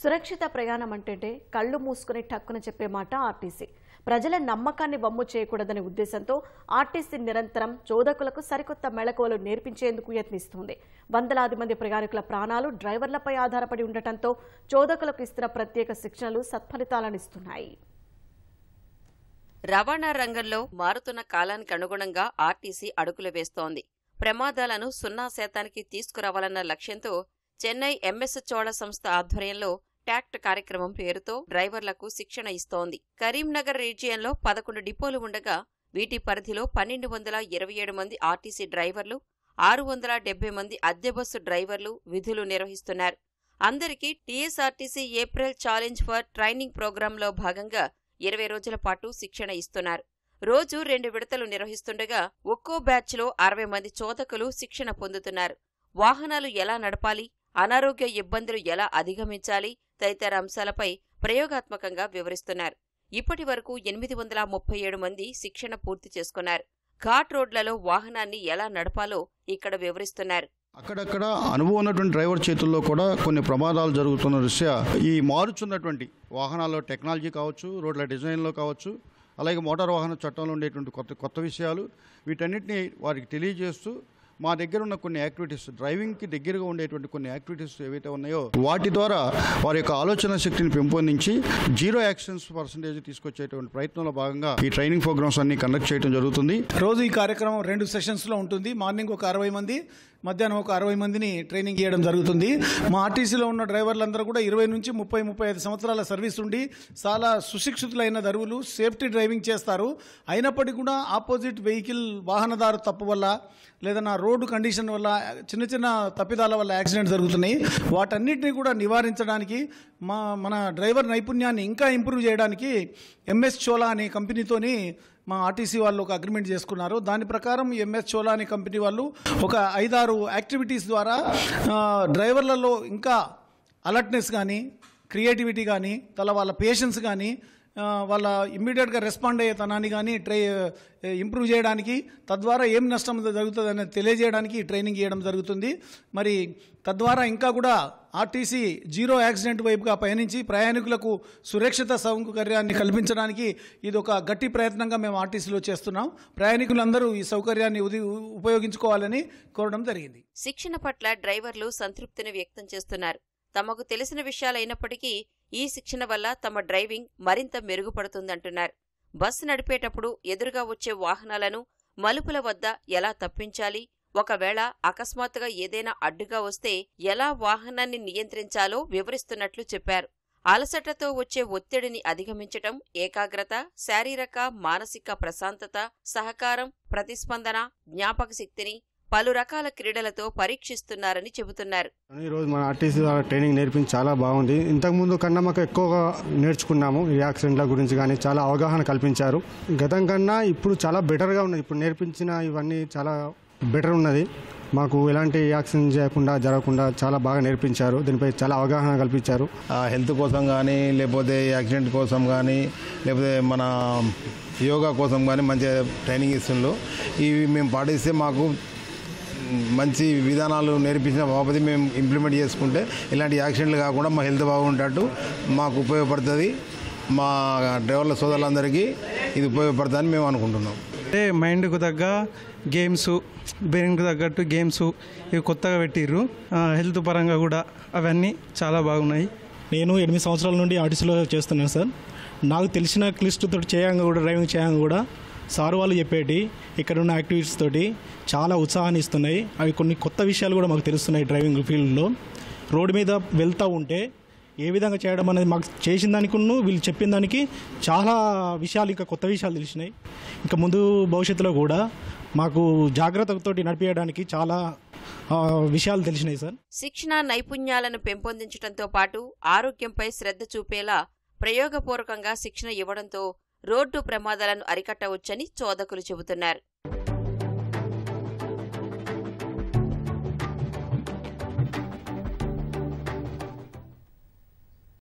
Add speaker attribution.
Speaker 1: సురక్షిత ప్రయాణం అంటే కళ్ళు మూసుకుని టక్కున చెప్పే మాట ఆర్టీసీ ప్రజల నమ్మకాన్ని వమ్ము చేయకూడదనే ఉద్దేశంతో ఆర్టీసీ నిరంతరం చోదకులకు సరికొత్త మెళకువలు నేర్పించేందుకు యత్నిస్తుంది వందలాది మంది ప్రయాణికుల ప్రాణాలు డ్రైవర్లపై ఆధారపడి ఉండటంతో చోదకులకు ఇస్తున్న ప్రత్యేక శిక్షణలు సత్ఫలితాలనిస్తున్నాయి రవాణా రంగంలో మారుతున్న కాలానికి అనుగుణంగా ఆర్టీసీ అడుగులు వేస్తోంది ప్రమాదాలను సున్నా శాతానికి తీసుకురావాలన్న లక్ష్యంతో చెన్నై ఎంఎస్ చోళ సంస్థ ఆధ్వర్యంలో ట్యాక్ట్ కార్యక్రమం పేరుతో డ్రైవర్లకు శిక్షణ ఇస్తోంది కరీంనగర్ రీజియన్లో పదకొండు డిపోలు ఉండగా వీటి పరిధిలో పన్నెండు వందల ఇరవై ఏడు మంది ఆర్టీసీ డ్రైవర్లు ఆరు వందల డెబ్బై మంది అద్దె బస్సు డ్రైవర్లు విధులు నిర్వహిస్తున్నారు అందరికీ TSRTC April challenge for training ప్రోగ్రాంలో భాగంగా ఇరవై రోజుల పాటు శిక్షణ ఇస్తున్నారు రోజు రెండు విడతలు నిర్వహిస్తుండగా ఒక్కో బ్యాచ్లో అరవై మంది చోదకులు శిక్షణ పొందుతున్నారు వాహనాలు ఎలా నడపాలి అనారోగ్య ఇబ్బందులు ఎలా అధిగమించాలి తదితర అంశాలపై ప్రయోగాత్మకంగా వివరిస్తున్నారు ఇప్పటి వరకు ఎనిమిది వందల ముప్పై ఏడు మంది శిక్షణ పూర్తి చేసుకున్నారు ఘాట్ రోడ్లలో వాహనాన్ని ఎలా నడపాలో
Speaker 2: ఇక్కడ వివరిస్తున్నారు అక్కడక్కడ అనుభవం ఉన్నటువంటి డ్రైవర్ చేతుల్లో కూడా కొన్ని ప్రమాదాలు జరుగుతున్న దృష్ట్యా ఈ మారుచున్నటువంటి వాహనాల్లో టెక్నాలజీ కావచ్చు రోడ్ల డిజైన్లో కావచ్చు అలాగే మోటార్ వాహన చట్టంలో ఉండేటువంటి కొత్త కొత్త విషయాలు వీటన్నిటిని వారికి తెలియజేస్తూ మా దగ్గర ఉన్న కొన్ని యాక్టివిటీస్ డ్రైవింగ్కి దగ్గరగా ఉండేటువంటి కొన్ని యాక్టివిటీస్ ఏవైతే ఉన్నాయో వాటి ద్వారా వారి యొక్క ఆలోచన శక్తిని పెంపొందించి జీరో
Speaker 3: యాక్సిడెంట్స్ పర్సంటేజ్ తీసుకొచ్చేటువంటి ప్రయత్నంలో భాగంగా
Speaker 2: ఈ ట్రైనింగ్ ప్రోగ్రామ్స్ అన్ని కండక్ట్ చేయడం జరుగుతుంది
Speaker 3: రోజు ఈ కార్యక్రమం రెండు సెషన్స్లో ఉంటుంది మార్నింగ్ ఒక అరవై మంది మధ్యాహ్నం ఒక అరవై మందిని ట్రైనింగ్ ఇవ్వడం జరుగుతుంది మా ఆర్టీసీలో ఉన్న డ్రైవర్లందరూ కూడా ఇరవై నుంచి ముప్పై ముప్పై ఐదు సంవత్సరాల సర్వీస్ ఉండి చాలా సుశిక్షితులైన దరువులు సేఫ్టీ డ్రైవింగ్ చేస్తారు అయినప్పటికీ కూడా ఆపోజిట్ వెహికల్ వాహనదారు తప్పు వల్ల లేదన్నా రోడ్డు కండిషన్ వల్ల చిన్న చిన్న తప్పిదాల వల్ల యాక్సిడెంట్ జరుగుతున్నాయి వాటన్నిటిని కూడా నివారించడానికి మా మన డ్రైవర్ నైపుణ్యాన్ని ఇంకా ఇంప్రూవ్ చేయడానికి ఎంఎస్ చోలా అనే కంపెనీతోని మా ఆర్టీసీ వాళ్ళు ఒక అగ్రిమెంట్ చేసుకున్నారు దాని ప్రకారం ఎంఎస్ చోలా అనే కంపెనీ వాళ్ళు ఒక ఐదారు వారు యాక్టివిటీస్ ద్వారా డ్రైవర్లలో ఇంకా అలర్ట్నెస్ కానీ క్రియేటివిటీ కానీ తల వాళ్ళ పేషెన్స్ కానీ వాళ్ళ ఇమ్మీడియట్గా రెస్పాండ్ అయ్యే తనాన్ని కానీ ట్రై ఇంప్రూవ్ చేయడానికి తద్వారా ఏం నష్టం జరుగుతుంది అనేది తెలియజేయడానికి ట్రైనింగ్ ఇవ్వడం జరుగుతుంది మరి తద్వారా ఇంకా కూడా ఆర్టీసీ జీరో యాక్సిడెంట్ వైపుగా పయనించి ప్రయాణికులకు సురక్షిత సౌకర్యాన్ని కల్పించడానికి ఇది ఒక గట్టి ప్రయత్నంగా మేము ఆర్టీసీలో చేస్తున్నాం ప్రయాణికులందరూ ఈ సౌకర్యాన్ని ఉపయోగించుకోవాలని కోరడం జరిగింది
Speaker 1: శిక్షణ పట్ల డ్రైవర్లు సంతృప్తిని వ్యక్తం చేస్తున్నారు తమకు తెలిసిన విషయాలైనప్పటికీ ఈ శిక్షణ వల్ల తమ డ్రైవింగ్ మరింత మెరుగుపడుతుందంటున్నారు బస్సు నడిపేటప్పుడు ఎదురుగా వచ్చే వాహనాలను మలుపుల వద్ద ఎలా తప్పించాలి ఒకవేళ అకస్మాత్తుగా ఏదైనా అడ్డుగా వస్తే ఎలా వాహనాన్ని నియంత్రించాలో వివరిస్తున్నట్లు చెప్పారు అలసటతో వచ్చే ఒత్తిడిని అధిగమించటం ఏకాగ్రత శారీరక మానసిక ప్రశాంతత సహకారం ప్రతిస్పందన జ్ఞాపక శక్తిని పలు రకాల క్రీడలతో పరీక్షిస్తున్నారని చెబుతున్నారు
Speaker 2: ఈరోజు మన ఆర్టీసీ ట్రైనింగ్ నేర్పించి చాలా బాగుంది ఇంతకుముందు కన్నా మాకు ఎక్కువగా నేర్చుకున్నాము ఈ యాక్సిడెంట్ల గురించి కానీ చాలా అవగాహన కల్పించారు గతం కన్నా ఇప్పుడు చాలా బెటర్గా ఉన్నది ఇప్పుడు నేర్పించిన ఇవన్నీ చాలా బెటర్ ఉన్నది మాకు ఎలాంటి యాక్సిడెంట్ చేయకుండా జరగకుండా చాలా బాగా నేర్పించారు దీనిపై చాలా అవగాహన
Speaker 3: కల్పించారు హెల్త్ కోసం కానీ లేకపోతే యాక్సిడెంట్ కోసం కానీ లేకపోతే మన యోగా కోసం కానీ మంచిగా ట్రైనింగ్ ఇస్తుండ్రు ఇవి మేము పాటిస్తే మాకు మంచి విధానాలు నేర్పించిన మాపతి మేము ఇంప్లిమెంట్ చేసుకుంటే ఇలాంటి యాక్సిడెంట్లు కాకుండా మా హెల్త్ బాగుంటట్టు మాకు ఉపయోగపడుతుంది మా డ్రైవర్ల సోదరులందరికీ ఇది ఉపయోగపడుతుందని మేము అనుకుంటున్నాం అంటే మైండ్కు తగ్గ గేమ్స్ బ్రెయిన్కు తగ్గట్టు గేమ్స్ ఇవి కొత్తగా పెట్టిర్రు హెల్త్ పరంగా కూడా అవన్నీ చాలా బాగున్నాయి నేను ఎనిమిది సంవత్సరాల నుండి ఆర్టీసీలో చేస్తున్నాను సార్ నాకు తెలిసిన క్లిస్ట్తో చేయంగా కూడా డ్రైవింగ్ చేయంగా కూడా సార్ వాళ్ళు చెప్పేటి ఇక్కడ ఉన్న యాక్టివిటీస్ తోటి చాలా ఉత్సాహాన్ని ఇస్తున్నాయి అవి కొన్ని కొత్త విషయాలు కూడా మాకు తెలుస్తున్నాయి డ్రైవింగ్ ఫీల్డ్లో రోడ్డు మీద వెళ్తూ ఉంటే ఏ విధంగా చేయడం అనేది మాకు చేసిన దానికును వీళ్ళు చెప్పిన దానికి చాలా విషయాలు ఇంకా కొత్త విషయాలు తెలిసినాయి ఇంకా ముందు భవిష్యత్తులో కూడా మాకు జాగ్రత్తతోటి నడిపించడానికి చాలా విషయాలు తెలిసినాయి సార్
Speaker 1: శిక్షణ నైపుణ్యాలను పెంపొందించడంతో పాటు ఆరోగ్యంపై శ్రద్ధ చూపేలా ప్రయోగపూర్వకంగా శిక్షణ ఇవ్వడంతో రోడ్డు ప్రమాదాలను అరికట్టవచ్చని చోదకులు చెబుతున్నారు